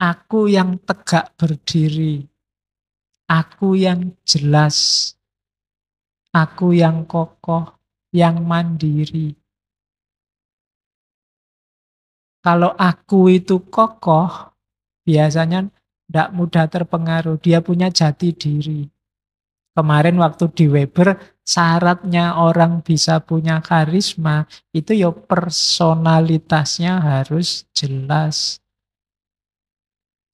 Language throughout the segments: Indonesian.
Aku yang tegak berdiri. Aku yang jelas. Aku yang kokoh, yang mandiri. Kalau aku itu kokoh, biasanya tidak mudah terpengaruh. Dia punya jati diri. Kemarin waktu di Weber, syaratnya orang bisa punya karisma, itu ya personalitasnya harus jelas.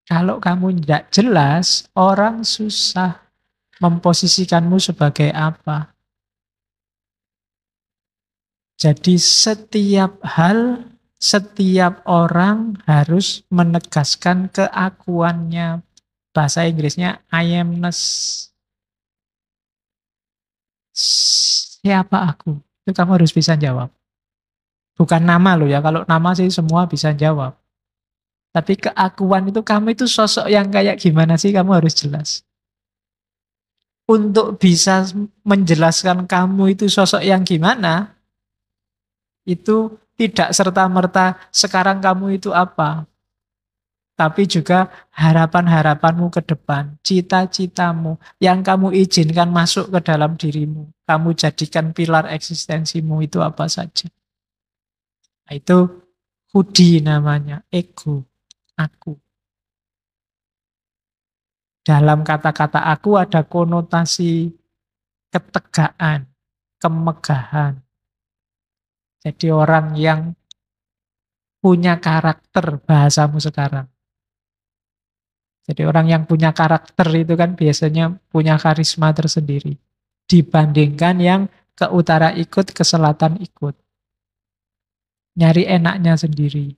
Kalau kamu tidak jelas, orang susah memposisikanmu sebagai apa. Jadi setiap hal, setiap orang harus menegaskan keakuannya. Bahasa Inggrisnya I am amness. Siapa aku? Itu kamu harus bisa jawab. Bukan nama lo ya, kalau nama sih semua bisa jawab. Tapi keakuan itu kamu itu sosok yang kayak gimana sih kamu harus jelas. Untuk bisa menjelaskan kamu itu sosok yang gimana, itu tidak serta-merta sekarang kamu itu apa. Tapi juga harapan-harapanmu ke depan, cita-citamu yang kamu izinkan masuk ke dalam dirimu. Kamu jadikan pilar eksistensimu itu apa saja. Itu hudi namanya, ego aku. Dalam kata-kata aku ada konotasi ketegaan, kemegahan. Jadi orang yang punya karakter bahasamu sekarang. Jadi orang yang punya karakter itu kan biasanya punya karisma tersendiri. Dibandingkan yang ke utara ikut, ke selatan ikut. Nyari enaknya sendiri.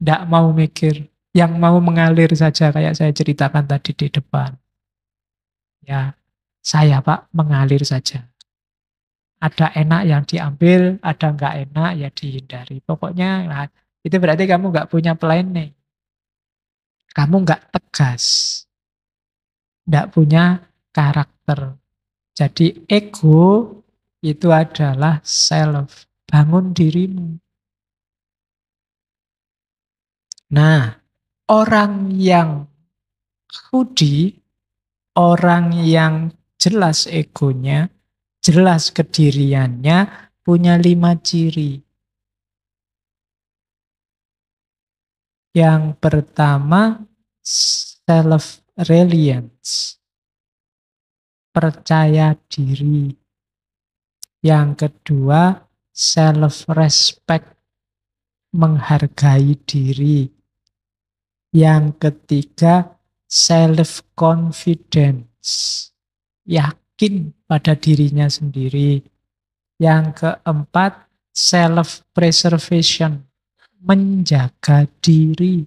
Tidak mau mikir. Yang mau mengalir saja kayak saya ceritakan tadi di depan. Ya, saya Pak mengalir saja. Ada enak yang diambil, ada nggak enak ya dihindari. Pokoknya nah, itu berarti kamu nggak punya planning. Kamu nggak tegas. Nggak punya karakter. Jadi ego itu adalah self. Bangun dirimu. Nah, orang yang hudi, orang yang jelas egonya, jelas kediriannya, punya lima ciri. Yang pertama, self-reliance. Percaya diri. Yang kedua, self-respect. Menghargai diri. Yang ketiga, self-confidence. Yakin pada dirinya sendiri. Yang keempat, self-preservation. Menjaga diri.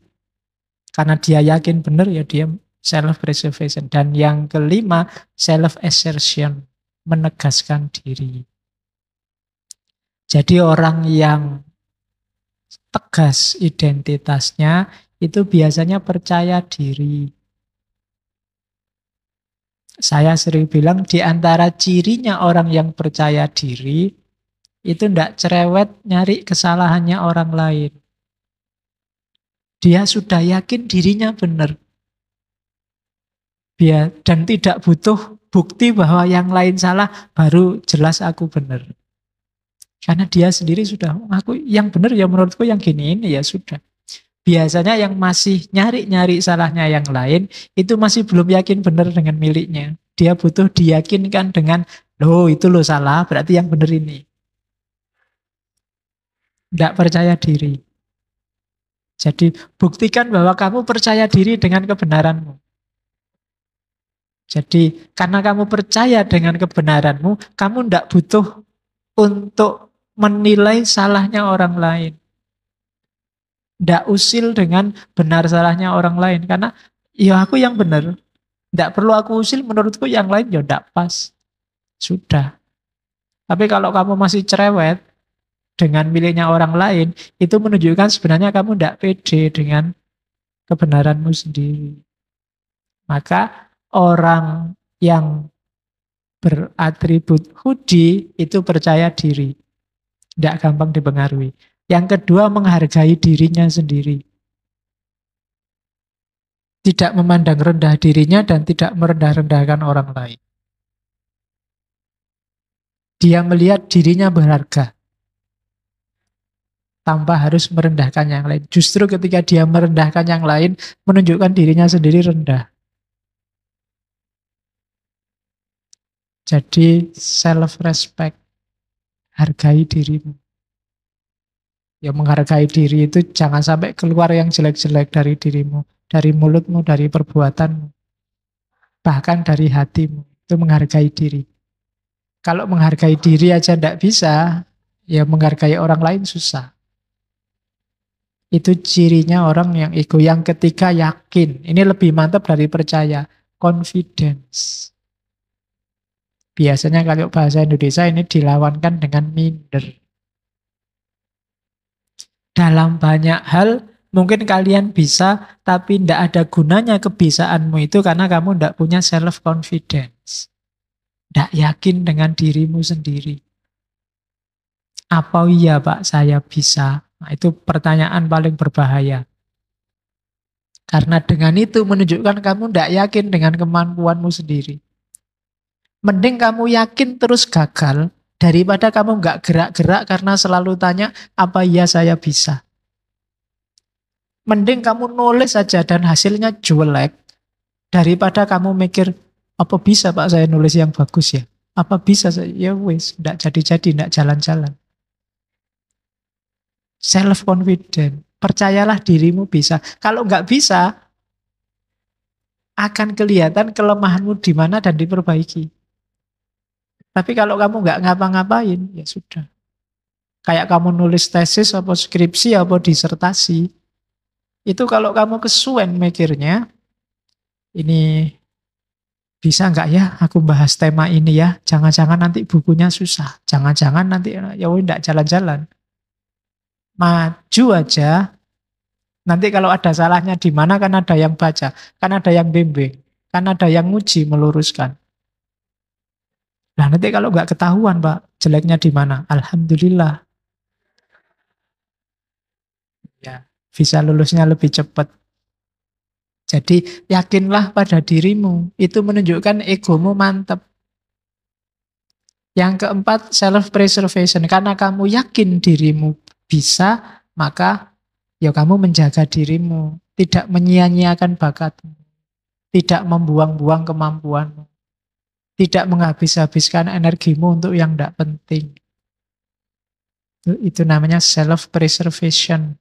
Karena dia yakin benar ya dia self-preservation. Dan yang kelima, self-assertion. Menegaskan diri. Jadi orang yang tegas identitasnya itu biasanya percaya diri. Saya sering bilang di antara cirinya orang yang percaya diri itu tidak cerewet nyari kesalahannya orang lain. Dia sudah yakin dirinya benar. Dia, dan tidak butuh bukti bahwa yang lain salah baru jelas aku benar. Karena dia sendiri sudah aku yang benar ya menurutku yang gini ini ya sudah biasanya yang masih nyari-nyari salahnya yang lain itu masih belum yakin benar dengan miliknya. Dia butuh diyakinkan dengan loh itu lo salah berarti yang benar ini. Tidak percaya diri. Jadi buktikan bahwa kamu percaya diri dengan kebenaranmu. Jadi karena kamu percaya dengan kebenaranmu, kamu tidak butuh untuk menilai salahnya orang lain ndak usil dengan benar salahnya orang lain. Karena ya aku yang benar. ndak perlu aku usil menurutku yang lain ya ndak pas. Sudah. Tapi kalau kamu masih cerewet dengan miliknya orang lain, itu menunjukkan sebenarnya kamu ndak pede dengan kebenaranmu sendiri. Maka orang yang beratribut hudi itu percaya diri. Tidak gampang dipengaruhi. Yang kedua menghargai dirinya sendiri. Tidak memandang rendah dirinya dan tidak merendah-rendahkan orang lain. Dia melihat dirinya berharga tanpa harus merendahkan yang lain. Justru ketika dia merendahkan yang lain, menunjukkan dirinya sendiri rendah. Jadi self respect, hargai dirimu ya menghargai diri itu jangan sampai keluar yang jelek-jelek dari dirimu, dari mulutmu, dari perbuatanmu, bahkan dari hatimu. Itu menghargai diri. Kalau menghargai diri aja tidak bisa, ya menghargai orang lain susah. Itu cirinya orang yang ego. Yang ketiga yakin. Ini lebih mantap dari percaya. Confidence. Biasanya kalau bahasa Indonesia ini dilawankan dengan minder dalam banyak hal mungkin kalian bisa tapi tidak ada gunanya kebisaanmu itu karena kamu tidak punya self confidence tidak yakin dengan dirimu sendiri apa iya pak saya bisa nah, itu pertanyaan paling berbahaya karena dengan itu menunjukkan kamu tidak yakin dengan kemampuanmu sendiri mending kamu yakin terus gagal Daripada kamu nggak gerak-gerak karena selalu tanya, apa ya saya bisa? Mending kamu nulis saja dan hasilnya jelek. Daripada kamu mikir, apa bisa Pak saya nulis yang bagus ya? Apa bisa saya? Ya wis, nggak jadi-jadi, nggak jalan-jalan. Self-confident. Percayalah dirimu bisa. Kalau nggak bisa, akan kelihatan kelemahanmu di mana dan diperbaiki. Tapi kalau kamu nggak ngapa-ngapain, ya sudah. Kayak kamu nulis tesis, apa skripsi, apa disertasi. Itu kalau kamu kesuen mikirnya, ini bisa nggak ya aku bahas tema ini ya jangan-jangan nanti bukunya susah jangan-jangan nanti ya nggak jalan-jalan maju aja nanti kalau ada salahnya di mana kan ada yang baca kan ada yang bimbing kan ada yang nguji meluruskan Nah nanti kalau nggak ketahuan Pak, jeleknya di mana? Alhamdulillah. Ya, bisa lulusnya lebih cepat. Jadi yakinlah pada dirimu. Itu menunjukkan egomu mantap. Yang keempat, self-preservation. Karena kamu yakin dirimu bisa, maka ya kamu menjaga dirimu. Tidak menyia-nyiakan bakatmu. Tidak membuang-buang kemampuanmu. Tidak menghabis-habiskan energimu untuk yang tidak penting. Itu, itu namanya self-preservation.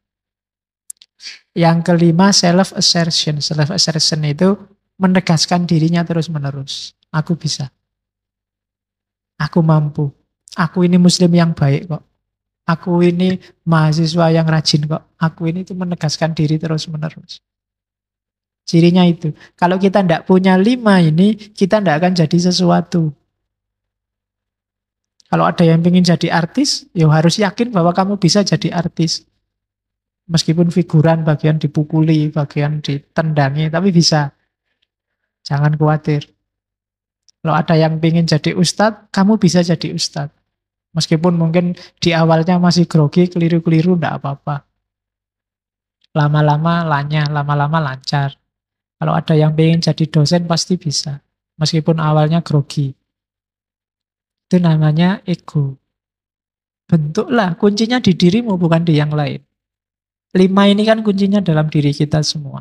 Yang kelima self-assertion. Self-assertion itu menegaskan dirinya terus-menerus. Aku bisa. Aku mampu. Aku ini muslim yang baik kok. Aku ini mahasiswa yang rajin kok. Aku ini itu menegaskan diri terus-menerus. Cirinya itu. Kalau kita tidak punya lima ini, kita tidak akan jadi sesuatu. Kalau ada yang ingin jadi artis, ya harus yakin bahwa kamu bisa jadi artis. Meskipun figuran bagian dipukuli, bagian ditendangi, tapi bisa. Jangan khawatir. Kalau ada yang ingin jadi ustadz, kamu bisa jadi ustadz. Meskipun mungkin di awalnya masih grogi, keliru-keliru, enggak apa-apa. Lama-lama lanya, lama-lama lancar. Kalau ada yang pengen jadi dosen pasti bisa. Meskipun awalnya grogi. Itu namanya ego. Bentuklah kuncinya di dirimu bukan di yang lain. Lima ini kan kuncinya dalam diri kita semua.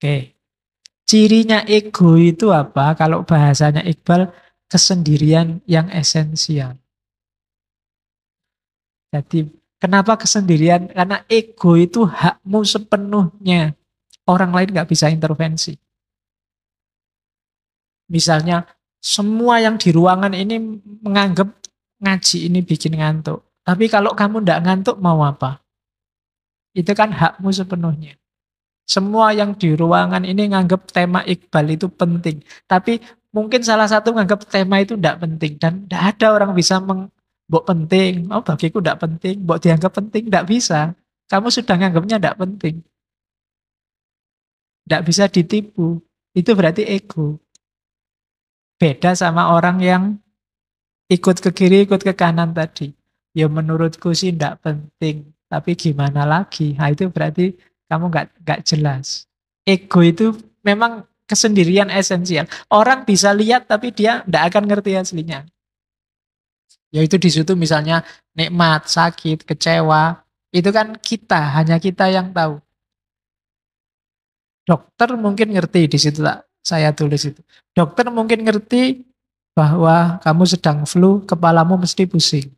Oke. Cirinya ego itu apa? Kalau bahasanya Iqbal, kesendirian yang esensial. Jadi Kenapa kesendirian? Karena ego itu hakmu sepenuhnya. Orang lain nggak bisa intervensi. Misalnya semua yang di ruangan ini menganggap ngaji ini bikin ngantuk. Tapi kalau kamu ndak ngantuk mau apa? Itu kan hakmu sepenuhnya. Semua yang di ruangan ini menganggap tema Iqbal itu penting. Tapi mungkin salah satu menganggap tema itu tidak penting. Dan tidak ada orang bisa buat penting, oh bagiku tidak penting, buat dianggap penting, tidak bisa. Kamu sudah nganggapnya tidak penting. Tidak bisa ditipu. Itu berarti ego. Beda sama orang yang ikut ke kiri, ikut ke kanan tadi. Ya menurutku sih tidak penting. Tapi gimana lagi? Nah, itu berarti kamu nggak nggak jelas. Ego itu memang kesendirian esensial. Orang bisa lihat tapi dia tidak akan ngerti aslinya yaitu di situ misalnya nikmat sakit kecewa itu kan kita hanya kita yang tahu dokter mungkin ngerti di situ tak saya tulis itu dokter mungkin ngerti bahwa kamu sedang flu kepalamu mesti pusing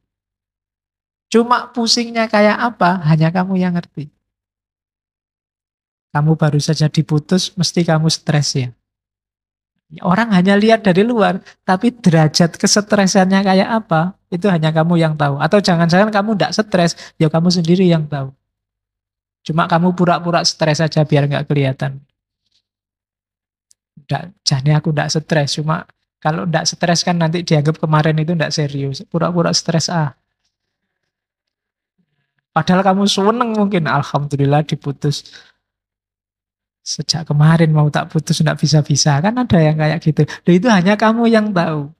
cuma pusingnya kayak apa hanya kamu yang ngerti kamu baru saja diputus mesti kamu stres ya Orang hanya lihat dari luar, tapi derajat kesetresannya kayak apa, itu hanya kamu yang tahu. Atau jangan-jangan kamu tidak stres, ya kamu sendiri yang tahu. Cuma kamu pura-pura stres saja biar nggak kelihatan. Nggak, jadi aku tidak stres. Cuma kalau tidak stres kan nanti dianggap kemarin itu tidak serius. Pura-pura stres ah. Padahal kamu seneng mungkin. Alhamdulillah diputus sejak kemarin mau tak putus tidak bisa-bisa kan ada yang kayak gitu. Dan itu hanya kamu yang tahu.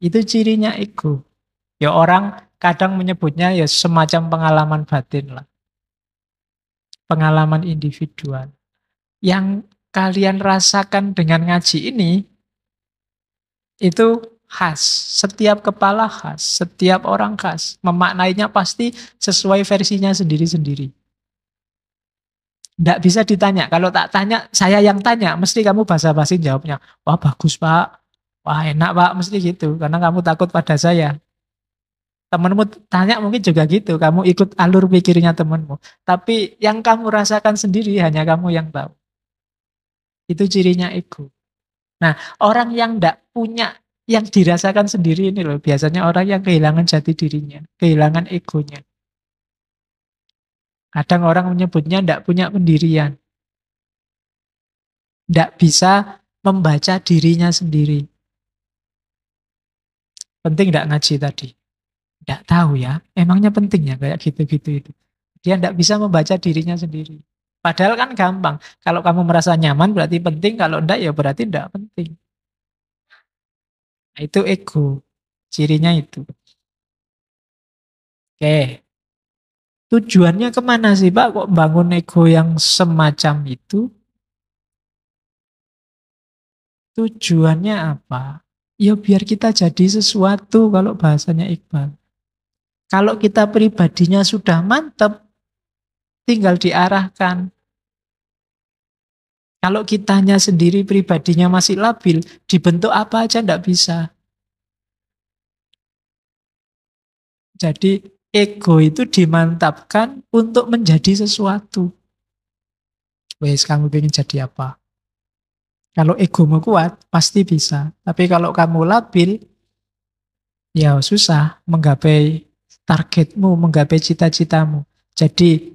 Itu cirinya ego. Ya orang kadang menyebutnya ya semacam pengalaman batin lah. Pengalaman individual. Yang kalian rasakan dengan ngaji ini itu khas. Setiap kepala khas, setiap orang khas. Memaknainya pasti sesuai versinya sendiri-sendiri. Tidak bisa ditanya. Kalau tak tanya, saya yang tanya. Mesti kamu basa-basi jawabnya. Wah bagus pak, wah enak pak mesti gitu karena kamu takut pada saya temenmu tanya mungkin juga gitu kamu ikut alur pikirnya temenmu tapi yang kamu rasakan sendiri hanya kamu yang tahu itu cirinya ego nah orang yang tidak punya yang dirasakan sendiri ini loh biasanya orang yang kehilangan jati dirinya kehilangan egonya kadang orang menyebutnya tidak punya pendirian tidak bisa membaca dirinya sendiri Penting tidak ngaji tadi? Tidak tahu ya. Emangnya penting ya kayak gitu-gitu itu. Dia tidak bisa membaca dirinya sendiri. Padahal kan gampang. Kalau kamu merasa nyaman berarti penting. Kalau tidak ya berarti tidak penting. Nah, itu ego. Cirinya itu. Oke. Tujuannya kemana sih Pak? Kok bangun ego yang semacam itu? Tujuannya apa? Ya biar kita jadi sesuatu kalau bahasanya Iqbal. Kalau kita pribadinya sudah mantap, tinggal diarahkan. Kalau kitanya sendiri pribadinya masih labil, dibentuk apa aja tidak bisa. Jadi ego itu dimantapkan untuk menjadi sesuatu. Wes kamu ingin jadi apa? Kalau egomu kuat, pasti bisa. Tapi kalau kamu labil, ya susah menggapai targetmu, menggapai cita-citamu. Jadi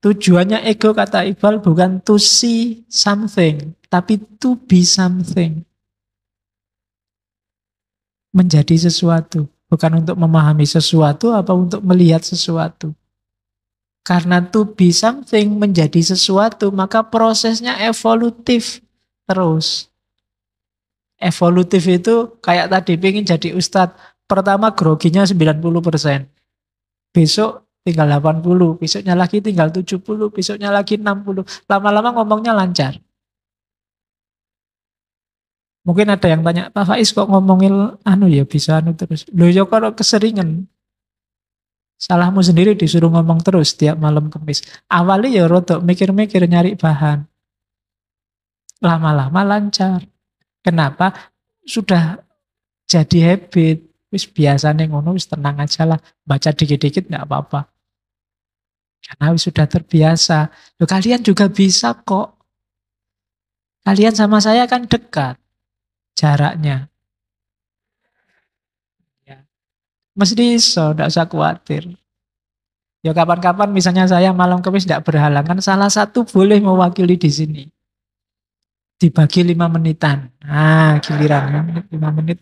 tujuannya ego kata Iqbal bukan to see something, tapi to be something. Menjadi sesuatu. Bukan untuk memahami sesuatu, apa untuk melihat sesuatu. Karena to be something menjadi sesuatu, maka prosesnya evolutif terus. Evolutif itu kayak tadi pingin jadi ustadz. Pertama groginya 90%. Besok tinggal 80, besoknya lagi tinggal 70, besoknya lagi 60. Lama-lama ngomongnya lancar. Mungkin ada yang tanya, Pak Faiz kok ngomongin anu ya bisa anu terus. Lu ya kalau keseringan. Salahmu sendiri disuruh ngomong terus tiap malam kemis. Awalnya ya rotok mikir-mikir nyari bahan lama-lama lancar. Kenapa? Sudah jadi habit. Wis biasanya ngono, wis tenang aja lah. Baca dikit-dikit nggak apa-apa. Karena wis sudah terbiasa. Loh, kalian juga bisa kok. Kalian sama saya kan dekat jaraknya. Ya. Mesti iso, nggak usah khawatir. Ya kapan-kapan misalnya saya malam kemis tidak berhalangan, salah satu boleh mewakili di sini dibagi lima menitan. Nah, giliran lima menit, lima menit.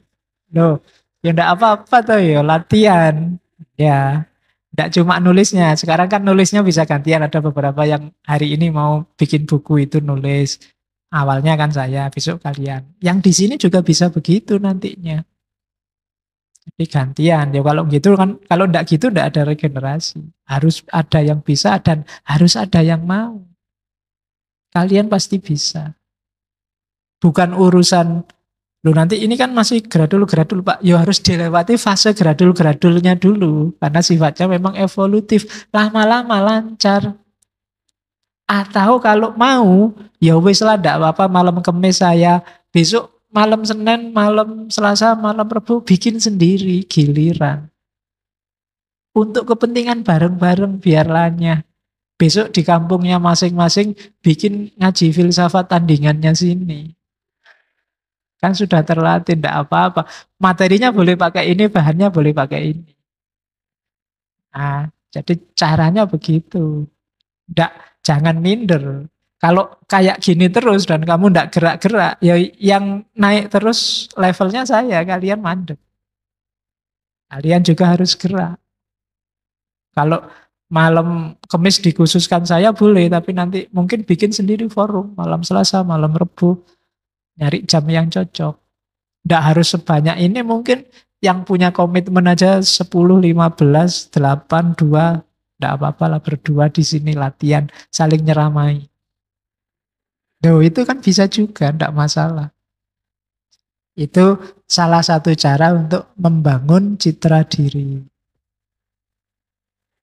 Loh, ya ndak apa-apa tuh ya latihan. Ya, ndak cuma nulisnya. Sekarang kan nulisnya bisa gantian. Ada beberapa yang hari ini mau bikin buku itu nulis. Awalnya kan saya, besok kalian. Yang di sini juga bisa begitu nantinya. Jadi gantian. Ya kalau gitu kan, kalau ndak gitu ndak ada regenerasi. Harus ada yang bisa dan harus ada yang mau. Kalian pasti bisa bukan urusan lu nanti ini kan masih gradul gradul pak ya harus dilewati fase gradul gradulnya dulu karena sifatnya memang evolutif lama-lama lancar atau kalau mau ya wis lah tidak apa-apa malam kemis saya besok malam Senin, malam Selasa, malam rebu bikin sendiri giliran. Untuk kepentingan bareng-bareng biarlahnya. Besok di kampungnya masing-masing bikin ngaji filsafat tandingannya sini. Kan sudah terlatih, tidak apa-apa. Materinya boleh pakai ini, bahannya boleh pakai ini. Nah, jadi caranya begitu. ndak jangan minder. Kalau kayak gini terus dan kamu tidak gerak-gerak, ya yang naik terus levelnya saya, kalian mandek. Kalian juga harus gerak. Kalau malam kemis dikhususkan saya boleh, tapi nanti mungkin bikin sendiri forum malam Selasa, malam Rebu, nyari jam yang cocok. Tidak harus sebanyak ini mungkin yang punya komitmen aja 10, 15, 8, 2, tidak apa-apa lah berdua di sini latihan saling nyeramai. Duh, itu kan bisa juga, tidak masalah. Itu salah satu cara untuk membangun citra diri.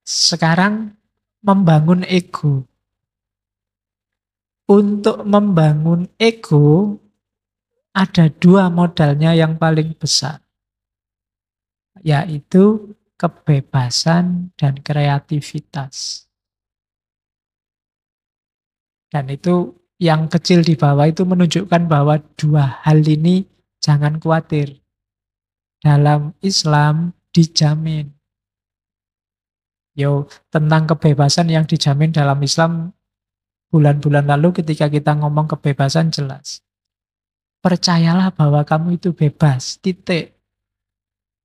Sekarang membangun ego. Untuk membangun ego, ada dua modalnya yang paling besar, yaitu kebebasan dan kreativitas. Dan itu yang kecil di bawah itu menunjukkan bahwa dua hal ini jangan khawatir. Dalam Islam dijamin. Yo, tentang kebebasan yang dijamin dalam Islam bulan-bulan lalu ketika kita ngomong kebebasan jelas percayalah bahwa kamu itu bebas. Titik.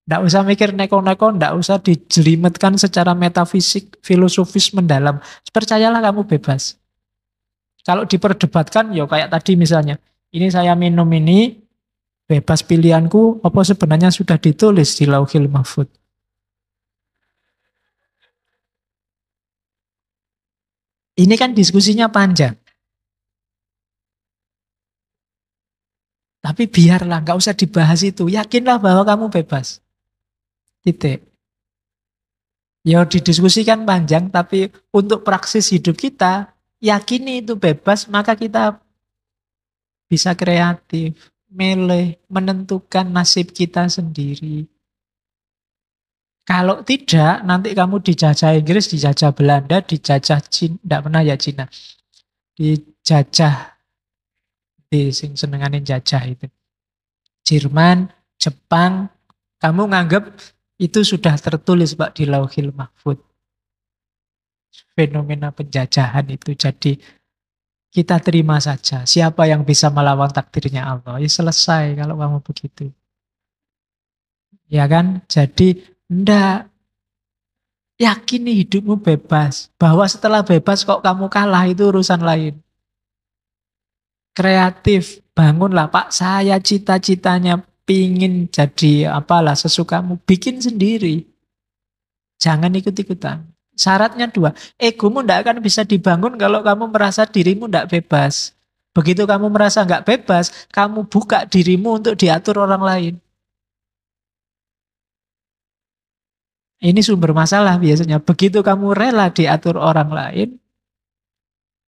Tidak usah mikir neko-neko, tidak usah dijelimetkan secara metafisik, filosofis mendalam. Percayalah kamu bebas. Kalau diperdebatkan, ya kayak tadi misalnya, ini saya minum ini, bebas pilihanku, apa sebenarnya sudah ditulis di laukil mahfud. Ini kan diskusinya panjang. Tapi biarlah, nggak usah dibahas itu. Yakinlah bahwa kamu bebas. Titik. Ya didiskusikan panjang, tapi untuk praksis hidup kita, yakini itu bebas, maka kita bisa kreatif, milih, menentukan nasib kita sendiri. Kalau tidak, nanti kamu dijajah Inggris, dijajah Belanda, dijajah Cina, tidak pernah ya Cina, dijajah gede sing senengane jajah itu. Jerman, Jepang, kamu nganggap itu sudah tertulis Pak di Lauhil Mahfud. Fenomena penjajahan itu jadi kita terima saja. Siapa yang bisa melawan takdirnya Allah? Ya selesai kalau kamu begitu. Ya kan? Jadi ndak yakini hidupmu bebas. Bahwa setelah bebas kok kamu kalah itu urusan lain kreatif bangunlah pak saya cita-citanya pingin jadi apalah sesukamu bikin sendiri jangan ikut-ikutan syaratnya dua egomu tidak akan bisa dibangun kalau kamu merasa dirimu tidak bebas begitu kamu merasa nggak bebas kamu buka dirimu untuk diatur orang lain ini sumber masalah biasanya begitu kamu rela diatur orang lain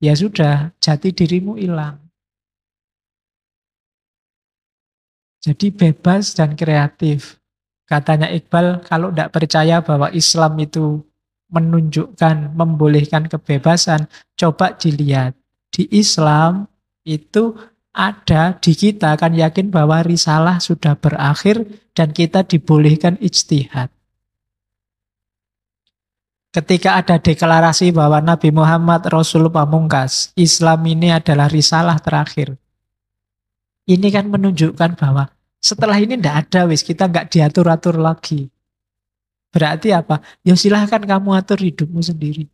ya sudah jati dirimu hilang Jadi bebas dan kreatif. Katanya Iqbal, kalau tidak percaya bahwa Islam itu menunjukkan, membolehkan kebebasan, coba dilihat. Di Islam itu ada di kita akan yakin bahwa risalah sudah berakhir dan kita dibolehkan ijtihad. Ketika ada deklarasi bahwa Nabi Muhammad Rasulullah Pamungkas, Islam ini adalah risalah terakhir. Ini kan menunjukkan bahwa setelah ini ndak ada wis kita nggak diatur-atur lagi. Berarti apa? Ya silahkan kamu atur hidupmu sendiri.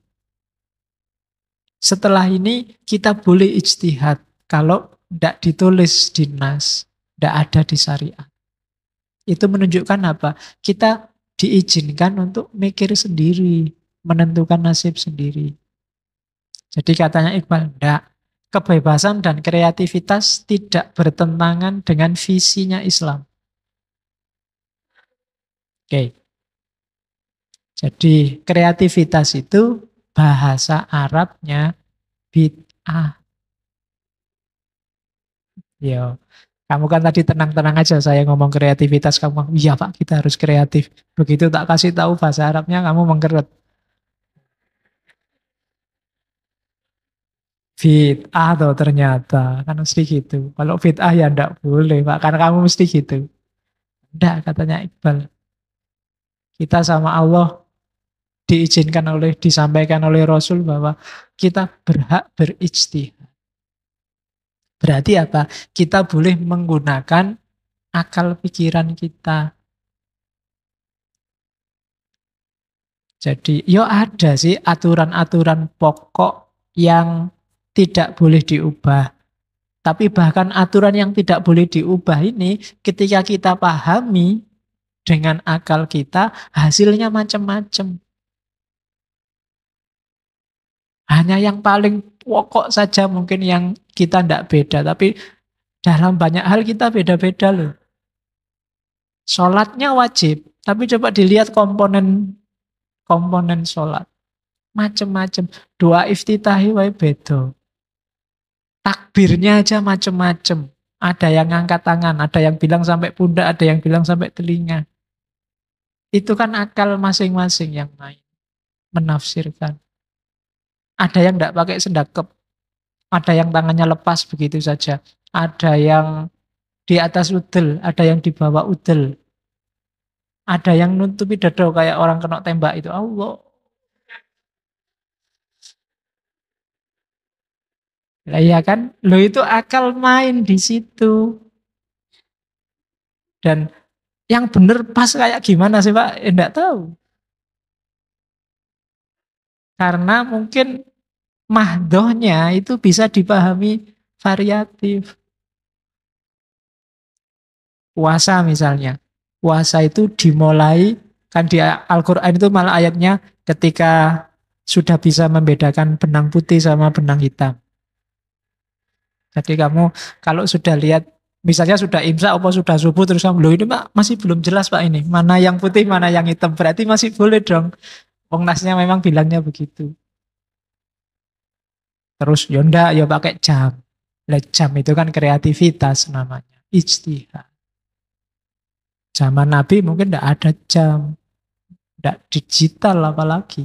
Setelah ini kita boleh ijtihad kalau ndak ditulis di nas, tidak ada di syariat. Itu menunjukkan apa? Kita diizinkan untuk mikir sendiri, menentukan nasib sendiri. Jadi katanya Iqbal, ndak kebebasan dan kreativitas tidak bertentangan dengan visinya Islam. Oke. Jadi kreativitas itu bahasa Arabnya bid'ah. Yo, iya. kamu kan tadi tenang-tenang aja saya ngomong kreativitas kamu, iya Pak kita harus kreatif. Begitu tak kasih tahu bahasa Arabnya kamu mengkeret. Fit'ah atau ternyata. Kan mesti gitu. Kalau fit'ah ya ndak boleh Pak. Karena kamu mesti gitu. Ndak katanya Iqbal. Kita sama Allah diizinkan oleh, disampaikan oleh Rasul bahwa kita berhak berijtihad. Berarti apa? Kita boleh menggunakan akal pikiran kita. Jadi, yo ada sih aturan-aturan pokok yang tidak boleh diubah. Tapi bahkan aturan yang tidak boleh diubah ini ketika kita pahami dengan akal kita hasilnya macam-macam. Hanya yang paling pokok saja mungkin yang kita tidak beda. Tapi dalam banyak hal kita beda-beda loh. Sholatnya wajib, tapi coba dilihat komponen komponen sholat. Macam-macam. Dua iftitahi wae bedo takbirnya aja macem-macem. Ada yang ngangkat tangan, ada yang bilang sampai pundak, ada yang bilang sampai telinga. Itu kan akal masing-masing yang main, menafsirkan. Ada yang tidak pakai sendakep, ada yang tangannya lepas begitu saja, ada yang di atas udel, ada yang di bawah udel, ada yang nutupi dada kayak orang kena tembak itu. Allah Lah iya kan? Lo itu akal main di situ. Dan yang benar pas kayak gimana sih Pak? Eh, enggak tahu. Karena mungkin mahdohnya itu bisa dipahami variatif. Puasa misalnya. Puasa itu dimulai, kan di Al-Quran itu malah ayatnya ketika sudah bisa membedakan benang putih sama benang hitam jadi kamu kalau sudah lihat misalnya sudah imsak apa sudah subuh terus kamu loh ini Pak masih belum jelas Pak ini mana yang putih mana yang hitam berarti masih boleh dong. Wong memang bilangnya begitu. Terus Yonda ya, ya pakai jam. Lihat jam itu kan kreativitas namanya, ijtihad. Zaman Nabi mungkin tidak ada jam. Tidak digital apalagi.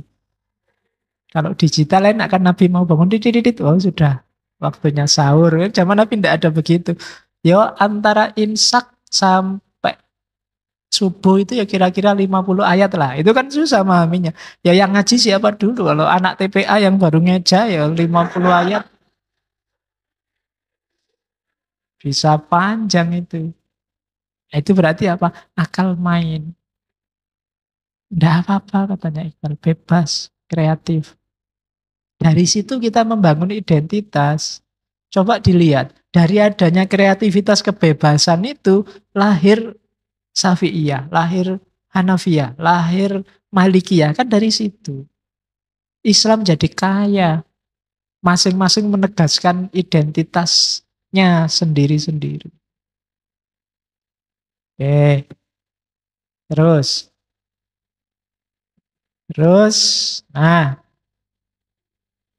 Kalau digital lain akan Nabi mau bangun titik oh sudah waktunya sahur. Zaman Nabi tidak ada begitu. Yo antara imsak sampai subuh itu ya kira-kira 50 ayat lah. Itu kan susah memahaminya. Ya yang ngaji siapa dulu? Kalau anak TPA yang baru ngeja ya 50 ayat. Bisa panjang itu. Nah, itu berarti apa? Akal main. Tidak apa-apa katanya Iqbal, bebas, kreatif. Dari situ kita membangun identitas. Coba dilihat, dari adanya kreativitas kebebasan itu lahir Safiyyah, lahir Hanafiyah, lahir Malikiyah, kan dari situ. Islam jadi kaya. Masing-masing menegaskan identitasnya sendiri-sendiri. Oke. Terus. Terus, nah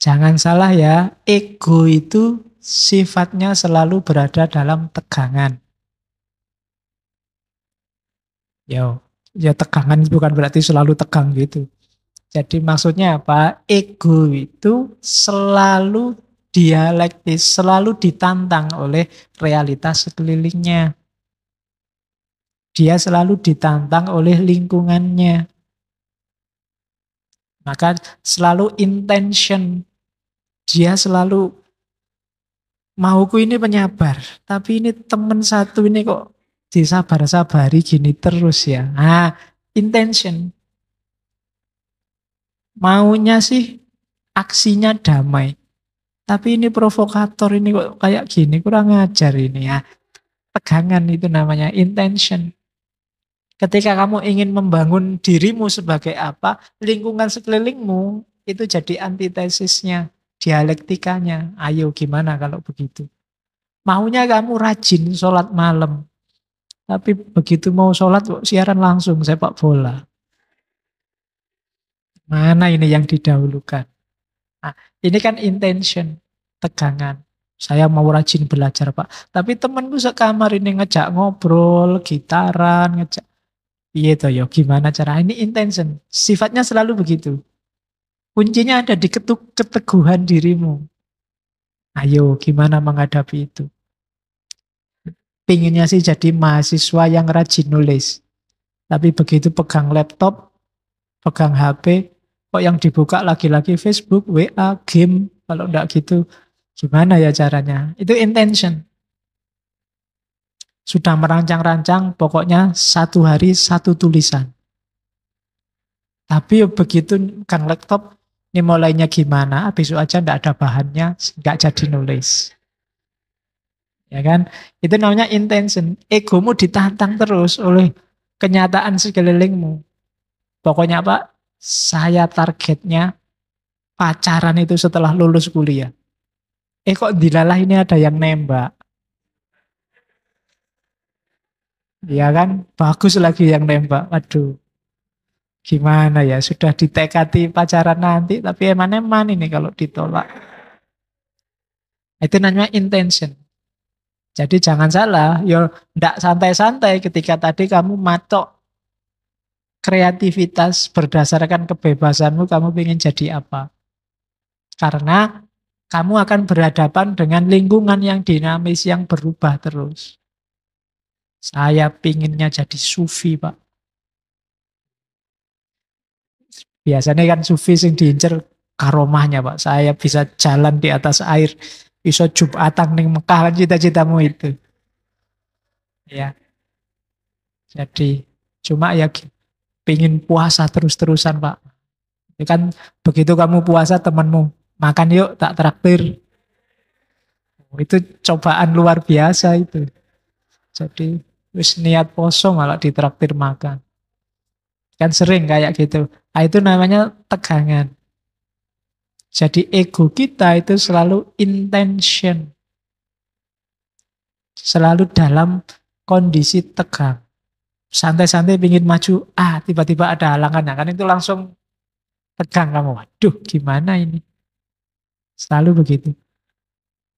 Jangan salah ya, ego itu sifatnya selalu berada dalam tegangan. Yo, ya, ya tegangan bukan berarti selalu tegang gitu. Jadi maksudnya apa? Ego itu selalu dialektis, selalu ditantang oleh realitas sekelilingnya. Dia selalu ditantang oleh lingkungannya. Maka selalu intention. Dia selalu mauku ini penyabar, tapi ini temen satu ini kok disabar-sabari gini terus ya. Nah, intention. Maunya sih aksinya damai. Tapi ini provokator ini kok kayak gini, kurang ajar ini ya. Tegangan itu namanya intention. Ketika kamu ingin membangun dirimu sebagai apa, lingkungan sekelilingmu itu jadi antitesisnya, dialektikanya. Ayo gimana kalau begitu? Maunya kamu rajin sholat malam. Tapi begitu mau sholat, siaran langsung sepak bola. Mana ini yang didahulukan? Nah, ini kan intention, tegangan. Saya mau rajin belajar pak. Tapi temanku sekamar ini ngejak ngobrol, gitaran, ngejak Iya toh yo, ya. gimana cara ini intention. Sifatnya selalu begitu. Kuncinya ada di ketuk, keteguhan dirimu. Ayo, gimana menghadapi itu? Pinginnya sih jadi mahasiswa yang rajin nulis. Tapi begitu pegang laptop, pegang HP, kok yang dibuka lagi-lagi Facebook, WA, game, kalau enggak gitu. Gimana ya caranya? Itu intention sudah merancang-rancang pokoknya satu hari satu tulisan. Tapi begitu kan laptop ini mulainya gimana, besok aja ndak ada bahannya, nggak jadi nulis. Ya kan? Itu namanya intention. Egomu ditantang terus oleh kenyataan sekelilingmu. Pokoknya apa? Saya targetnya pacaran itu setelah lulus kuliah. Eh kok dilalah ini ada yang nembak. Ya kan? Bagus lagi yang nembak. Waduh. Gimana ya? Sudah ditekati pacaran nanti tapi eman-eman ini kalau ditolak. Itu namanya intention. Jadi jangan salah, yo ndak santai-santai ketika tadi kamu matok kreativitas berdasarkan kebebasanmu kamu ingin jadi apa. Karena kamu akan berhadapan dengan lingkungan yang dinamis yang berubah terus. Saya pinginnya jadi sufi, Pak. Biasanya kan sufi sing diincer karomahnya, Pak. Saya bisa jalan di atas air, bisa jumatan ning Mekah kan cita-citamu itu. Ya. Jadi cuma ya pingin puasa terus-terusan, Pak. Ya kan begitu kamu puasa temanmu makan yuk tak traktir oh, itu cobaan luar biasa itu. Jadi wis niat poso malah ditraktir makan. Kan sering kayak gitu. Nah, itu namanya tegangan. Jadi ego kita itu selalu intention. Selalu dalam kondisi tegang. Santai-santai pingin maju, ah tiba-tiba ada halangan. Nah, kan itu langsung tegang kamu. Waduh gimana ini. Selalu begitu.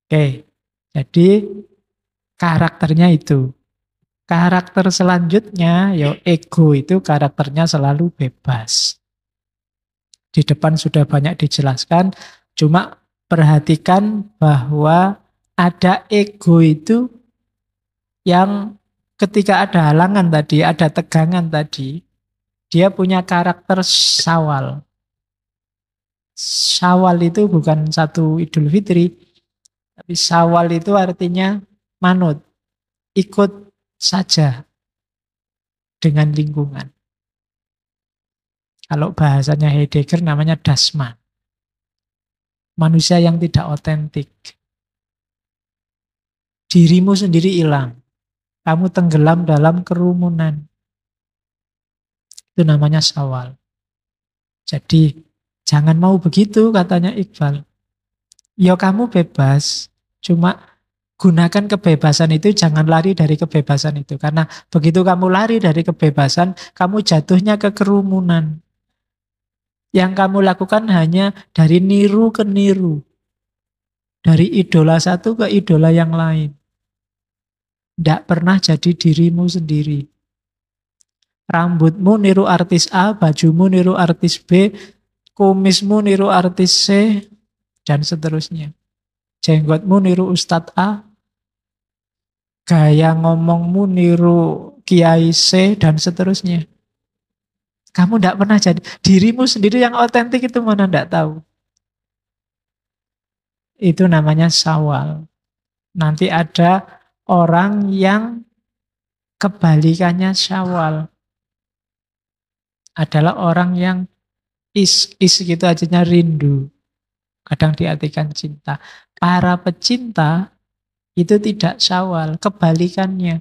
Oke, jadi karakternya itu Karakter selanjutnya, yo ego itu karakternya selalu bebas. Di depan sudah banyak dijelaskan, cuma perhatikan bahwa ada ego itu yang ketika ada halangan tadi, ada tegangan tadi, dia punya karakter sawal. Sawal itu bukan satu Idul Fitri, tapi sawal itu artinya manut, ikut saja dengan lingkungan. Kalau bahasanya Heidegger namanya dasma. Manusia yang tidak otentik. Dirimu sendiri hilang. Kamu tenggelam dalam kerumunan. Itu namanya sawal. Jadi jangan mau begitu katanya Iqbal. Ya kamu bebas, cuma gunakan kebebasan itu, jangan lari dari kebebasan itu. Karena begitu kamu lari dari kebebasan, kamu jatuhnya ke kerumunan. Yang kamu lakukan hanya dari niru ke niru. Dari idola satu ke idola yang lain. Tidak pernah jadi dirimu sendiri. Rambutmu niru artis A, bajumu niru artis B, kumismu niru artis C, dan seterusnya. Jenggotmu niru Ustadz A, gaya ngomongmu niru Kiai C dan seterusnya. Kamu tidak pernah jadi dirimu sendiri yang otentik itu mana tidak tahu. Itu namanya sawal. Nanti ada orang yang kebalikannya sawal adalah orang yang is is gitu aja rindu kadang diartikan cinta para pecinta itu tidak syawal, kebalikannya.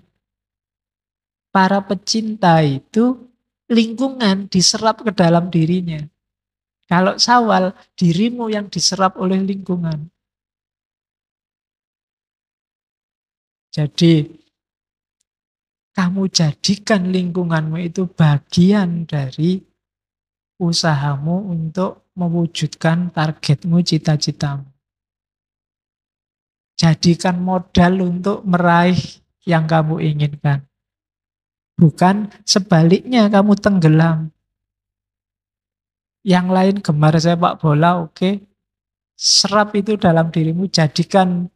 Para pecinta itu lingkungan diserap ke dalam dirinya. Kalau sawal, dirimu yang diserap oleh lingkungan. Jadi, kamu jadikan lingkunganmu itu bagian dari usahamu untuk mewujudkan targetmu, cita-citamu. Jadikan modal untuk meraih yang kamu inginkan. Bukan sebaliknya kamu tenggelam. Yang lain gemar saya pak bola, oke. Okay. Serap itu dalam dirimu, jadikan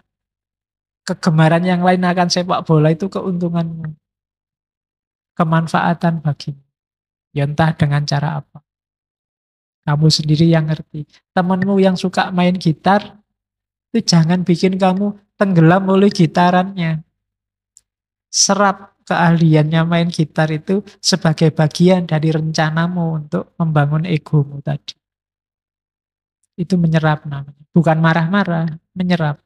kegemaran yang lain akan sepak bola itu keuntunganmu. Kemanfaatan bagimu. Ya entah dengan cara apa. Kamu sendiri yang ngerti. Temanmu yang suka main gitar, itu jangan bikin kamu tenggelam oleh gitarannya. Serap keahliannya main gitar itu sebagai bagian dari rencanamu untuk membangun egomu tadi. Itu menyerap namanya. Bukan marah-marah, menyerap.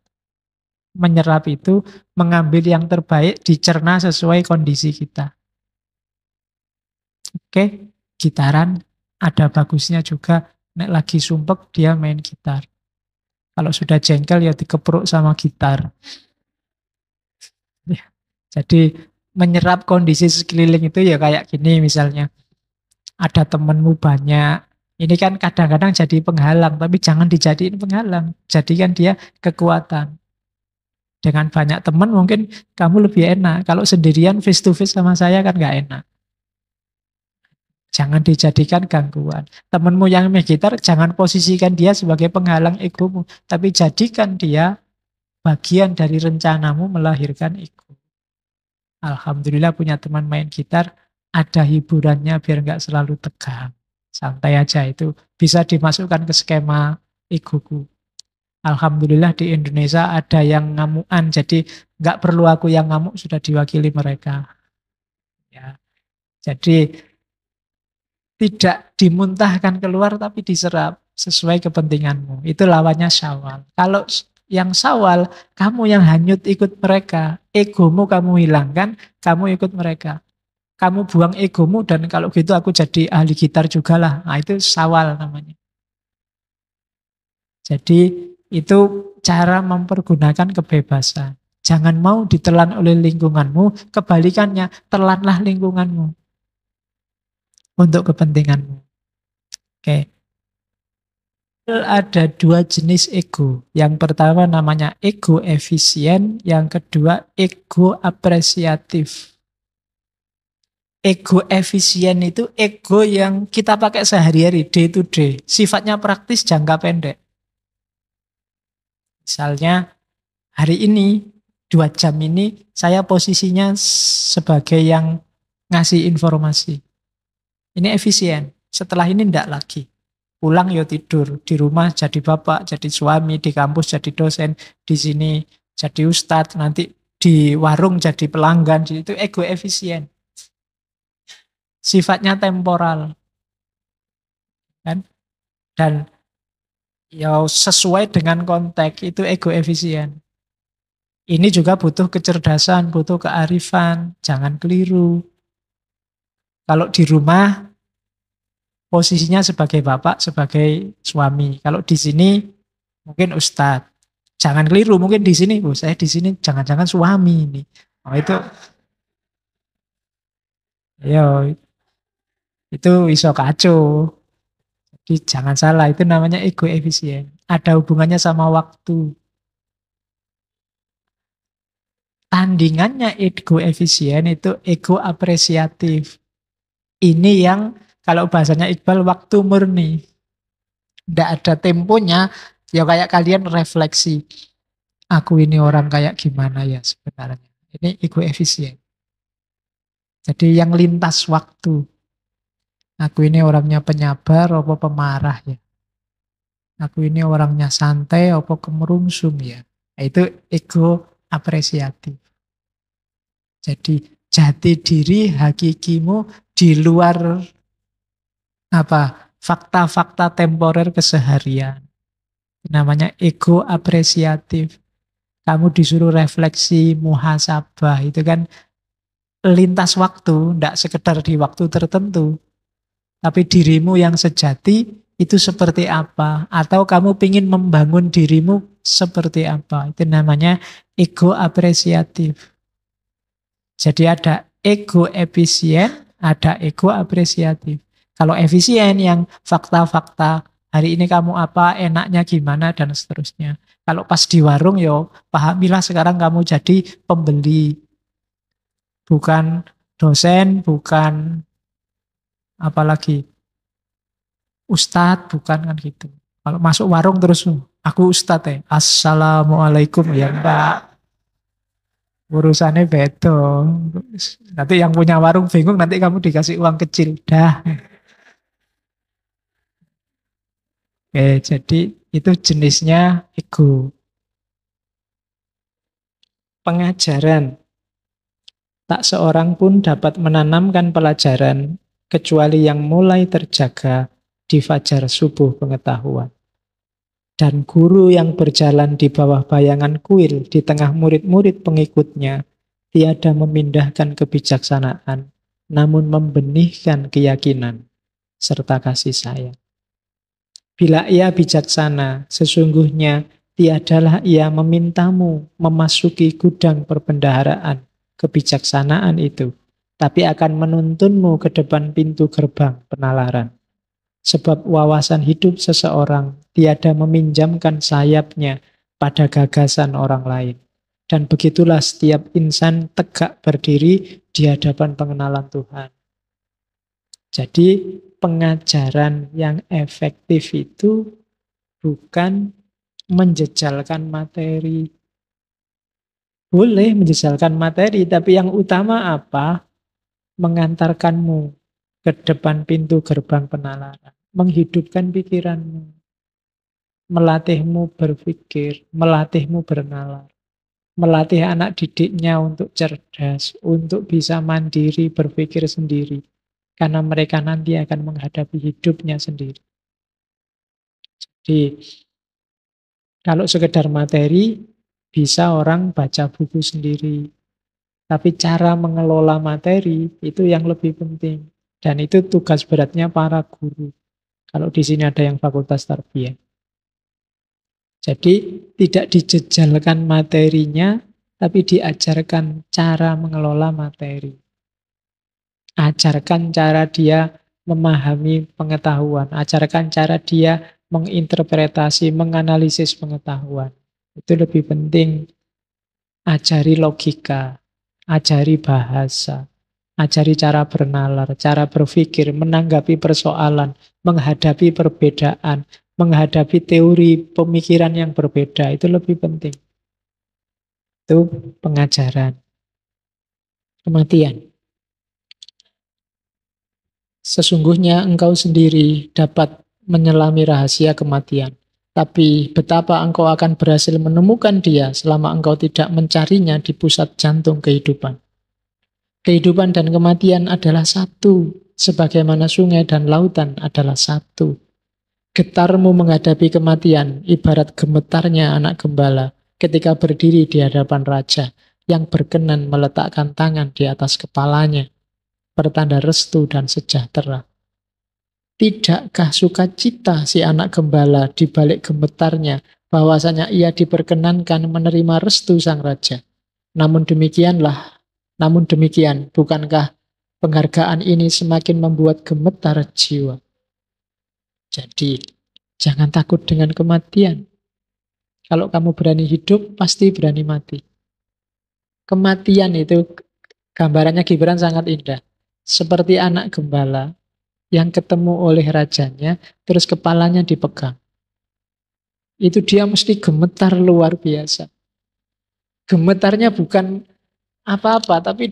Menyerap itu mengambil yang terbaik, dicerna sesuai kondisi kita. Oke, gitaran ada bagusnya juga. Nek lagi sumpek dia main gitar kalau sudah jengkel ya dikepruk sama gitar. Ya, jadi menyerap kondisi sekeliling itu ya kayak gini misalnya. Ada temenmu banyak. Ini kan kadang-kadang jadi penghalang, tapi jangan dijadiin penghalang. Jadikan dia kekuatan. Dengan banyak teman mungkin kamu lebih enak. Kalau sendirian face to face sama saya kan nggak enak. Jangan dijadikan gangguan. Temanmu yang main gitar, jangan posisikan dia sebagai penghalang egomu. Tapi jadikan dia bagian dari rencanamu melahirkan ego. Alhamdulillah punya teman main gitar, ada hiburannya biar nggak selalu tegang. Santai aja itu bisa dimasukkan ke skema egoku. Alhamdulillah di Indonesia ada yang ngamuan, jadi nggak perlu aku yang ngamuk sudah diwakili mereka. Ya. Jadi tidak dimuntahkan keluar tapi diserap sesuai kepentinganmu. Itu lawannya syawal. Kalau yang sawal, kamu yang hanyut ikut mereka. Egomu kamu hilangkan, kamu ikut mereka. Kamu buang egomu dan kalau gitu aku jadi ahli gitar juga lah. Nah itu sawal namanya. Jadi itu cara mempergunakan kebebasan. Jangan mau ditelan oleh lingkunganmu, kebalikannya telanlah lingkunganmu untuk kepentinganmu. Oke. Okay. Ada dua jenis ego. Yang pertama namanya ego efisien, yang kedua ego apresiatif. Ego efisien itu ego yang kita pakai sehari-hari, day to day. Sifatnya praktis jangka pendek. Misalnya hari ini, dua jam ini, saya posisinya sebagai yang ngasih informasi ini efisien. Setelah ini tidak lagi. Pulang yo ya tidur, di rumah jadi bapak, jadi suami, di kampus jadi dosen, di sini jadi ustadz, nanti di warung jadi pelanggan, itu ego efisien. Sifatnya temporal. Kan? Dan ya sesuai dengan konteks itu ego efisien. Ini juga butuh kecerdasan, butuh kearifan, jangan keliru. Kalau di rumah posisinya sebagai bapak, sebagai suami. Kalau di sini mungkin ustadz. Jangan keliru, mungkin di sini, bu, oh, saya di sini jangan-jangan suami ini. Oh itu, yo itu iso kacau. Jadi jangan salah, itu namanya ego efisien. Ada hubungannya sama waktu. Tandingannya ego efisien itu ego apresiatif ini yang kalau bahasanya Iqbal waktu murni. Tidak ada temponya, ya kayak kalian refleksi. Aku ini orang kayak gimana ya sebenarnya. Ini ego efisien. Jadi yang lintas waktu. Aku ini orangnya penyabar, apa pemarah ya. Aku ini orangnya santai, apa kemerungsung ya. Nah, itu ego apresiatif. Jadi jati diri hakikimu di luar apa fakta-fakta temporer keseharian. Namanya ego apresiatif. Kamu disuruh refleksi muhasabah itu kan lintas waktu, tidak sekedar di waktu tertentu. Tapi dirimu yang sejati itu seperti apa? Atau kamu ingin membangun dirimu seperti apa? Itu namanya ego apresiatif. Jadi ada ego efisien, ada ego apresiatif. Kalau efisien yang fakta-fakta hari ini kamu apa, enaknya gimana dan seterusnya. Kalau pas di warung yo pahamilah sekarang kamu jadi pembeli bukan dosen, bukan apalagi ustadz, bukan kan gitu. Kalau masuk warung terus aku ustadz ya, assalamualaikum ya mbak urusannya beto nanti yang punya warung bingung nanti kamu dikasih uang kecil dah oke jadi itu jenisnya ego pengajaran tak seorang pun dapat menanamkan pelajaran kecuali yang mulai terjaga di fajar subuh pengetahuan dan guru yang berjalan di bawah bayangan kuil di tengah murid-murid pengikutnya tiada memindahkan kebijaksanaan, namun membenihkan keyakinan serta kasih sayang. Bila ia bijaksana, sesungguhnya tiadalah ia memintamu memasuki gudang perbendaharaan kebijaksanaan itu, tapi akan menuntunmu ke depan pintu gerbang penalaran. Sebab wawasan hidup seseorang tiada meminjamkan sayapnya pada gagasan orang lain. Dan begitulah setiap insan tegak berdiri di hadapan pengenalan Tuhan. Jadi pengajaran yang efektif itu bukan menjejalkan materi. Boleh menjejalkan materi, tapi yang utama apa? Mengantarkanmu ke depan pintu gerbang penalaran. Menghidupkan pikiranmu melatihmu berpikir, melatihmu bernalar, melatih anak didiknya untuk cerdas, untuk bisa mandiri berpikir sendiri, karena mereka nanti akan menghadapi hidupnya sendiri. Jadi, kalau sekedar materi, bisa orang baca buku sendiri. Tapi cara mengelola materi itu yang lebih penting. Dan itu tugas beratnya para guru. Kalau di sini ada yang fakultas tarbiyah. Jadi tidak dijejalkan materinya, tapi diajarkan cara mengelola materi. Ajarkan cara dia memahami pengetahuan, ajarkan cara dia menginterpretasi, menganalisis pengetahuan. Itu lebih penting. Ajari logika, ajari bahasa, ajari cara bernalar, cara berpikir, menanggapi persoalan, menghadapi perbedaan, menghadapi teori pemikiran yang berbeda itu lebih penting. Itu pengajaran. Kematian. Sesungguhnya engkau sendiri dapat menyelami rahasia kematian. Tapi betapa engkau akan berhasil menemukan dia selama engkau tidak mencarinya di pusat jantung kehidupan. Kehidupan dan kematian adalah satu, sebagaimana sungai dan lautan adalah satu. Getarmu menghadapi kematian, ibarat gemetarnya anak gembala ketika berdiri di hadapan raja yang berkenan meletakkan tangan di atas kepalanya, pertanda restu dan sejahtera. Tidakkah sukacita si anak gembala di balik gemetarnya bahwasanya ia diperkenankan menerima restu sang raja? Namun demikianlah, namun demikian, bukankah penghargaan ini semakin membuat gemetar jiwa? Jadi jangan takut dengan kematian. Kalau kamu berani hidup, pasti berani mati. Kematian itu gambarannya Gibran sangat indah. Seperti anak gembala yang ketemu oleh rajanya, terus kepalanya dipegang. Itu dia mesti gemetar luar biasa. Gemetarnya bukan apa-apa, tapi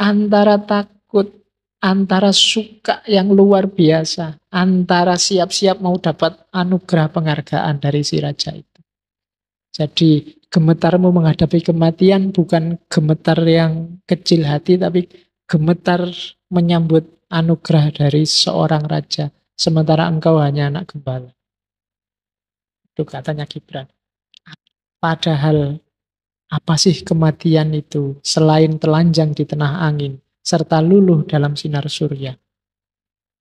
antara takut antara suka yang luar biasa, antara siap-siap mau dapat anugerah penghargaan dari si raja itu. Jadi gemetarmu menghadapi kematian bukan gemetar yang kecil hati, tapi gemetar menyambut anugerah dari seorang raja, sementara engkau hanya anak gembala. Itu katanya Gibran. Padahal apa sih kematian itu selain telanjang di tengah angin? serta luluh dalam sinar surya.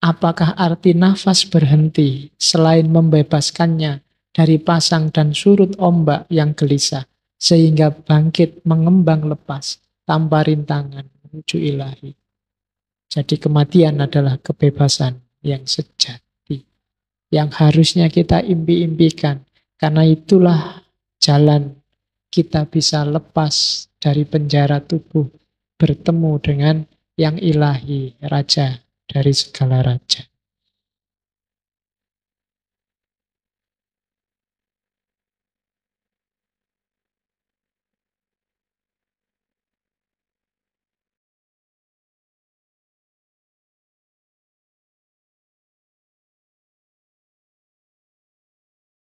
Apakah arti nafas berhenti selain membebaskannya dari pasang dan surut ombak yang gelisah sehingga bangkit mengembang lepas tanpa rintangan menuju ilahi. Jadi kematian adalah kebebasan yang sejati yang harusnya kita impi-impikan karena itulah jalan kita bisa lepas dari penjara tubuh bertemu dengan yang ilahi, raja dari segala raja.